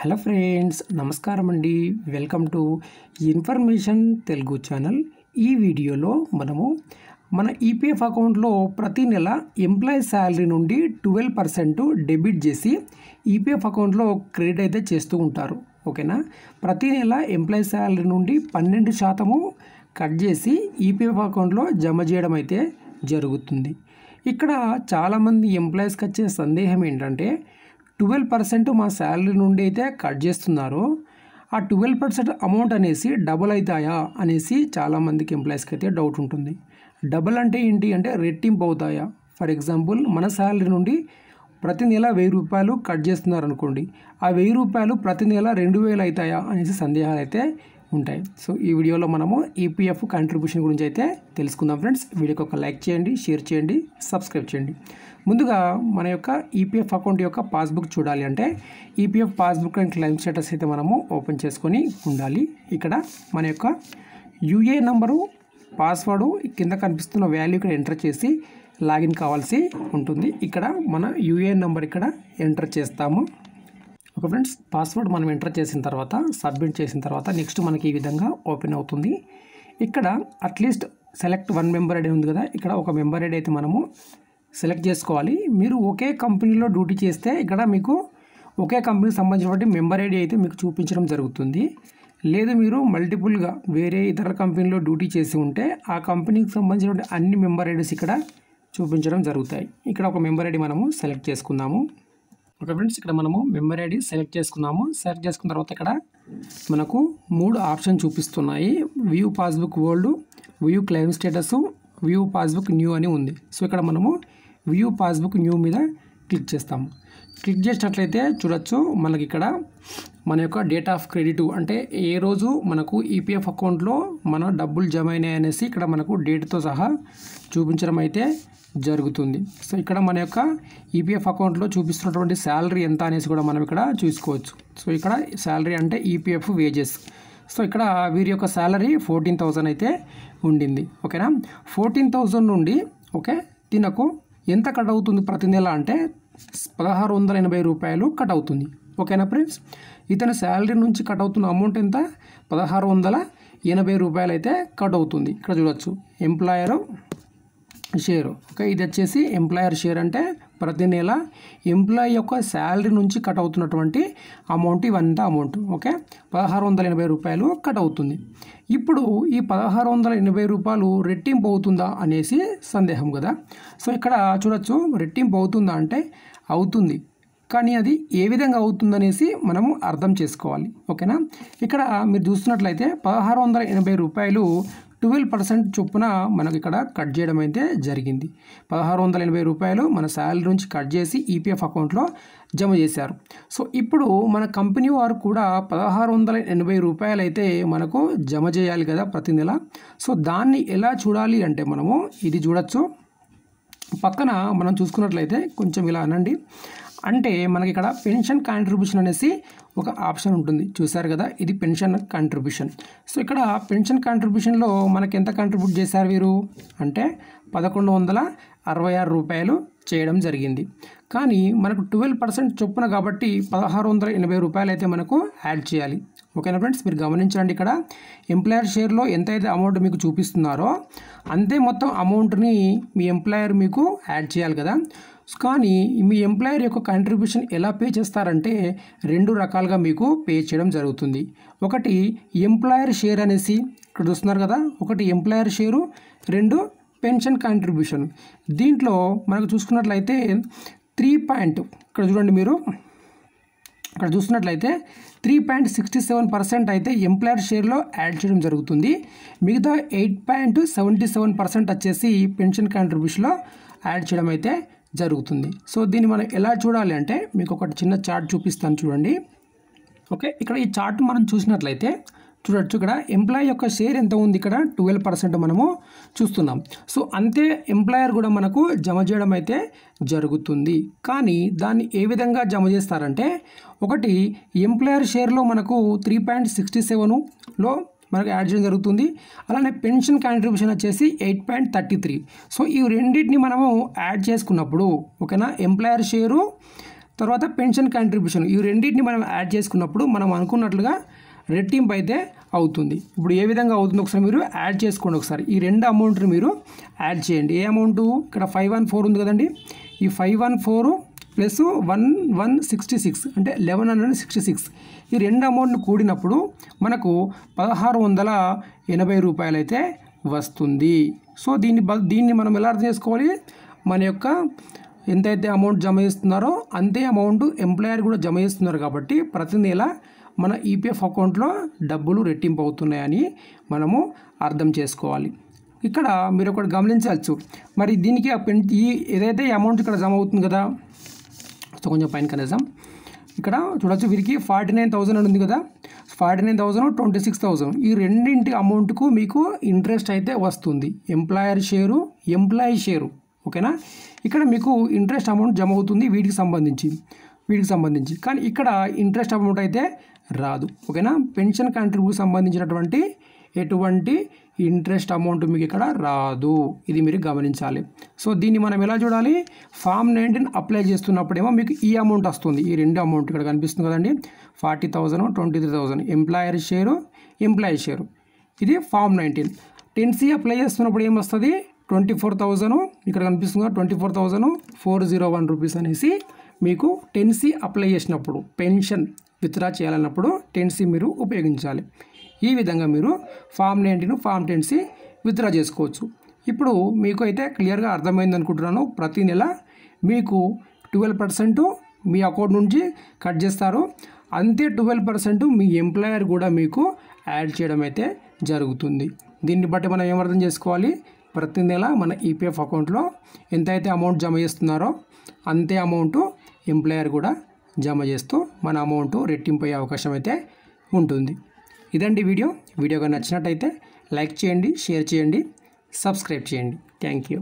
hello friends నమస్కారం అండి welcome to information Telugu channel ఈ వీడియోలో మనము మన ఈపీఎఫ్ అకౌంట్లో ప్రతి నెల ఎంప్లాయీ శాలరీ నుండి ట్వెల్వ్ పర్సెంట్ డెబిట్ చేసి ఈపీఎఫ్ అకౌంట్లో క్రెడిట్ అయితే చేస్తూ ఉంటారు ఓకేనా ప్రతి నెల ఎంప్లాయీ శాలరీ నుండి పన్నెండు శాతము కట్ చేసి ఈపీఎఫ్ అకౌంట్లో జమ చేయడం అయితే జరుగుతుంది ఇక్కడ చాలామంది ఎంప్లాయీస్కి వచ్చే సందేహం ఏంటంటే ట్వెల్వ్ పర్సెంట్ మా శాలరీ నుండి అయితే కట్ చేస్తున్నారు ఆ ట్వెల్వ్ పర్సెంట్ అమౌంట్ అనేసి డబుల్ అవుతాయా అనేసి చాలామందికి ఎంప్లాయీస్కి అయితే డౌట్ ఉంటుంది డబుల్ అంటే ఏంటి అంటే రెట్టింపు అవుతాయా ఫర్ ఎగ్జాంపుల్ మన శాలరీ నుండి ప్రతి నెల వెయ్యి రూపాయలు కట్ చేస్తున్నారు అనుకోండి ఆ వెయ్యి రూపాయలు ప్రతి నెల రెండు వేలు అవుతాయా అనేసి సందేహాలు అయితే ఉంటాయి సో ఈ వీడియోలో మనము ఈపీఎఫ్ e కాంట్రిబ్యూషన్ గురించి అయితే తెలుసుకుందాం ఫ్రెండ్స్ వీడియోకి ఒక లైక్ చేయండి షేర్ చేయండి సబ్స్క్రైబ్ చేయండి ముందుగా మన యొక్క ఈపీఎఫ్ e అకౌంట్ యొక్క పాస్బుక్ చూడాలి అంటే EPF e passbook and claim status అయితే మనము ఓపెన్ చేసుకొని ఉండాలి ఇక్కడ మన యొక్క యూఏ నంబరు పాస్వర్డు కింద కనిపిస్తున్న వాల్యూ ఇక్కడ ఎంటర్ చేసి లాగిన్ కావాల్సి ఉంటుంది ఇక్కడ మన యూఏఎన్ నెంబర్ ఇక్కడ ఎంటర్ చేస్తాము ఓకే ఫ్రెండ్స్ పాస్వర్డ్ మనం ఎంటర్ చేసిన తర్వాత సబ్మిట్ చేసిన తర్వాత నెక్స్ట్ మనకి ఈ విధంగా ఓపెన్ అవుతుంది ఇక్కడ at least select one member ID ఉంది కదా ఇక్కడ ఒక మెంబర్ ఐడి అయితే మనము సెలెక్ట్ చేసుకోవాలి మీరు ఒకే కంపెనీలో డ్యూటీ చేస్తే ఇక్కడ మీకు ఒకే కంపెనీకి సంబంధించినటువంటి మెంబర్ ఐడి అయితే మీకు చూపించడం జరుగుతుంది లేదు మీరు మల్టిపుల్గా వేరే ఇతర కంపెనీలో డ్యూటీ చేసి ఉంటే ఆ కంపెనీకి సంబంధించినటువంటి అన్ని మెంబర్ ఐడీస్ ఇక్కడ చూపించడం జరుగుతాయి ఇక్కడ ఒక మెంబర్ ఐడి మనము సెలెక్ట్ చేసుకుందాము ఓకే ఫ్రెండ్స్ ఇక్కడ మనము మెమరీ ఐడి సెలెక్ట్ చేసుకున్నాము సెలెక్ట్ చేసుకున్న తర్వాత ఇక్కడ మనకు మూడు ఆప్షన్ చూపిస్తున్నాయి view passbook old view claim status view passbook new అని ఉంది సో ఇక్కడ మనము వ్యూ పాస్బుక్ న్యూ మీద క్లిక్ చేస్తాము క్లిక్ చేసినట్లయితే చూడొచ్చు మనకి ఇక్కడ మన యొక్క డేట్ ఆఫ్ క్రెడిట్ అంటే ఏ రోజు మనకు ఈపీఎఫ్ అకౌంట్లో మన డబ్బులు జమ అనేసి ఇక్కడ మనకు డేట్తో సహా చూపించడం అయితే జరుగుతుంది సో ఇక్కడ మన యొక్క ఈపీఎఫ్ అకౌంట్లో చూపిస్తున్నటువంటి శాలరీ ఎంత అనేసి కూడా మనం ఇక్కడ చూసుకోవచ్చు సో ఇక్కడ శాలరీ అంటే ఈపీఎఫ్ వేజెస్ సో ఇక్కడ వీరి యొక్క శాలరీ ఫోర్టీన్ థౌజండ్ అయితే ఉండింది ఓకేనా ఫోర్టీన్ థౌజండ్ నుండి ఓకే తినకు ఎంత కట్ అవుతుంది ప్రతి నెల అంటే పదహారు వందల ఎనభై రూపాయలు కట్ అవుతుంది ఓకేనా ఫ్రెండ్స్ ఇతని శాలరీ నుంచి కట్ అవుతున్న అమౌంట్ ఎంత పదహారు వందల ఎనభై రూపాయలు అయితే కట్ అవుతుంది ఇక్కడ చూడొచ్చు ఎంప్లాయరు షేరు ఓకే ఇది వచ్చేసి ఎంప్లాయర్ షేర్ అంటే ప్రతి నెల ఎంప్లాయీ యొక్క శాలరీ నుంచి కట్ అవుతున్నటువంటి అమౌంట్ ఇవంతా అమౌంట్ ఓకే పదహారు వందల ఎనభై రూపాయలు కట్ అవుతుంది ఇప్పుడు ఈ పదహారు వందల ఎనభై రూపాయలు రెట్టింపు అవుతుందా అనేసి సందేహం కదా సో ఇక్కడ చూడొచ్చు రెట్టింపు అవుతుందా అంటే అవుతుంది కానీ అది ఏ విధంగా అవుతుందనేసి మనము అర్థం చేసుకోవాలి ఓకేనా ఇక్కడ మీరు చూస్తున్నట్లయితే పదహారు వందల ఎనభై రూపాయలు ట్వెల్వ్ పర్సెంట్ చొప్పున మనకు ఇక్కడ కట్ చేయడం అయితే జరిగింది పదహారు వందల ఎనభై రూపాయలు మన శాలరీ నుంచి కట్ చేసి ఈపీఎఫ్ e అకౌంట్లో జమ చేశారు సో ఇప్పుడు మన కంపెనీ వారు కూడా పదహారు వందల ఎనభై రూపాయలు అయితే మనకు జమ చేయాలి కదా ప్రతి నెల సో దాన్ని ఎలా చూడాలి అంటే మనము ఇది చూడొచ్చు పక్కన మనం చూసుకున్నట్లయితే కొంచెం ఇలా అనండి అంటే మనకి ఇక్కడ పెన్షన్ కాంట్రిబ్యూషన్ అనేసి ఒక ఆప్షన్ ఉంటుంది చూసారు కదా ఇది పెన్షన్ కాంట్రిబ్యూషన్ సో ఇక్కడ పెన్షన్ కాంట్రిబ్యూషన్లో మనకి ఎంత కాంట్రిబ్యూట్ చేశారు వీరు అంటే పదకొండు వందల అరవై ఆరు రూపాయలు చేయడం జరిగింది కానీ మనకు ట్వెల్వ్ పర్సెంట్ చొప్పున కాబట్టి పదహారు వందల ఎనభై రూపాయలు అయితే మనకు యాడ్ చేయాలి ఓకేనా ఫ్రెండ్స్ మీరు గమనించండి ఇక్కడ ఎంప్లాయర్ షేర్లో ఎంతైతే అమౌంట్ మీకు చూపిస్తున్నారో అంతే మొత్తం అమౌంట్ని మీ ఎంప్లాయర్ మీకు యాడ్ చేయాలి కదా కానీ మీ ఎంప్లాయర్ యొక్క కాంట్రిబ్యూషన్ ఎలా పే చేస్తారంటే రెండు రకాలుగా మీకు పే చేయడం జరుగుతుంది ఒకటి ఎంప్లాయర్ షేర్ అనేసి ఇక్కడ చూస్తున్నారు కదా ఒకటి ఎంప్లాయర్ షేరు రెండు పెన్షన్ కాంట్రిబ్యూషన్ దీంట్లో మనకు చూసుకున్నట్లయితే త్రీ పాయింట్ ఇక్కడ చూడండి మీరు ఇక్కడ చూసినట్లయితే three point sixty seven percent అయితే ఎంప్లాయర్ షేర్లో యాడ్ చేయడం జరుగుతుంది మిగతా eight point seventy seven percent వచ్చేసి పెన్షన్ కాంట్రిబ్యూషన్లో యాడ్ చేయడం అయితే జరుగుతుంది సో దీన్ని మనం ఎలా చూడాలి అంటే మీకు ఒకటి చిన్న చార్ట్ చూపిస్తాను చూడండి ఓకే ఇక్కడ ఈ చార్ట్ మనం చూసినట్లయితే చూడొచ్చు ఇక్కడ ఎంప్లాయీ యొక్క షేర్ ఎంత ఉంది ఇక్కడ ట్వెల్వ్ పర్సెంట్ మనము చూస్తున్నాం సో అంతే ఎంప్లాయర్ కూడా మనకు జమ చేయడం అయితే జరుగుతుంది కానీ దాన్ని ఏ విధంగా జమ చేస్తారంటే ఒకటి ఎంప్లాయర్ షేర్లో మనకు త్రీ పాయింట్ సిక్స్టీ సెవెన్లో మనకు యాడ్ చేయడం జరుగుతుంది అలానే పెన్షన్ కాంట్రిబ్యూషన్ వచ్చేసి eight point thirty three so ఈ రెండింటిని మనము యాడ్ చేసుకున్నప్పుడు ఓకేనా ఎంప్లాయర్ షేరు తర్వాత పెన్షన్ కాంట్రిబ్యూషన్ ఈ రెండింటిని మనం యాడ్ చేసుకున్నప్పుడు మనం అనుకున్నట్లుగా రెట్టింపు అయితే అవుతుంది ఇప్పుడు ఏ విధంగా అవుతుంది ఒకసారి మీరు యాడ్ చేసుకోండి ఒకసారి ఈ రెండు అమౌంట్ని మీరు యాడ్ చేయండి ఏ అమౌంట్ ఇక్కడ ఫైవ్ వన్ ఫోర్ ఉంది కదండి ఈ five one four plus one one sixty six అంటే లెవెన్ హండ్రెడ్ సిక్స్టీ సిక్స్ ఈ రెండు అమౌంట్ను కూడినప్పుడు మనకు పదహారు వందల ఎనభై రూపాయలైతే వస్తుంది సో దీన్ని బ దీన్ని మనం ఎలా అర్థం చేసుకోవాలి మన యొక్క ఎంతైతే అమౌంట్ జమ చేస్తున్నారో అంతే అమౌంట్ ఎంప్లాయర్ కూడా జమ చేస్తున్నారు కాబట్టి ప్రతి నెల మన ఈపీఎఫ్ అకౌంట్లో డబ్బులు రెట్టింపు అవుతున్నాయని మనము అర్థం చేసుకోవాలి ఇక్కడ మీరు ఒకటి గమనించవచ్చు మరి దీనికి ఈ ఏదైతే అమౌంట్ ఇక్కడ జమ అవుతుంది కదా సో కొంచెం పైన కనేసాం ఇక్కడ చూడొచ్చు వీరికి ఫార్టీ నైన్ థౌసండ్ అని ఉంది కదా forty nine thousand twenty six thousand ఈ రెండింటి అమౌంట్కు మీకు ఇంట్రెస్ట్ అయితే వస్తుంది ఎంప్లాయర్ షేరు ఎంప్లాయీ షేరు ఓకేనా ఇక్కడ మీకు ఇంట్రెస్ట్ అమౌంట్ జమ అవుతుంది వీటికి సంబంధించి వీటికి సంబంధించి కానీ ఇక్కడ ఇంట్రెస్ట్ అమౌంట్ అయితే రాదు ఓకేనా పెన్షన్ కంట్రిబ్యూట్ సంబంధించినటువంటి ఎటువంటి ఇంట్రెస్ట్ అమౌంట్ మీకు ఇక్కడ రాదు ఇది మీరు గమనించాలి సో దీన్ని మనం ఎలా చూడాలి ఫామ్ నైన్టీన్ అప్లై చేస్తున్నప్పుడేమో మీకు ఈ అమౌంట్ వస్తుంది ఈ రెండు అమౌంట్ ఇక్కడ కనిపిస్తుంది కదండి forty thousand twenty three thousand employer share employee share ఇది ఫామ్ నైన్టీన్ టెన్సీ అప్లై చేస్తున్నప్పుడు ఏమొస్తుంది ట్వంటీ ఫోర్ థౌజండ్ ఇక్కడ కనిపిస్తుంది twenty four thousand four zero one rupees అనేసి మీకు టెన్సీ అప్లై చేసినప్పుడు పెన్షన్ విత్డ్రా చేయాలన్నప్పుడు టెన్సీ మీరు ఉపయోగించాలి ఈ విధంగా మీరు form nineteen form ten C withdraw చేసుకోవచ్చు ఇప్పుడు మీకు అయితే క్లియర్గా అర్థమైంది అనుకుంటున్నాను ప్రతి నెల మీకు ట్వెల్వ్ పర్సెంట్ మీ అకౌంట్ నుంచి కట్ చేస్తారు అంతే ట్వెల్వ్ పర్సెంట్ మీ ఎంప్లాయర్ కూడా మీకు యాడ్ చేయడం అయితే జరుగుతుంది దీన్ని బట్టి మనం ఏమర్థం చేసుకోవాలి ప్రతి నెల మన ఈపీఎఫ్ అకౌంట్లో ఎంత అయితే అమౌంట్ జమ చేస్తున్నారో అంతే అమౌంట్ ఎంప్లాయర్ కూడా జమ చేస్తూ మన అమౌంట్ రెట్టింపు అయ్యే అవకాశం అయితే ఉంటుంది ఇదండి వీడియో వీడియోగా నచ్చినట్టయితే లైక్ చేయండి షేర్ చేయండి సబ్స్క్రైబ్ చేయండి థ్యాంక్ యూ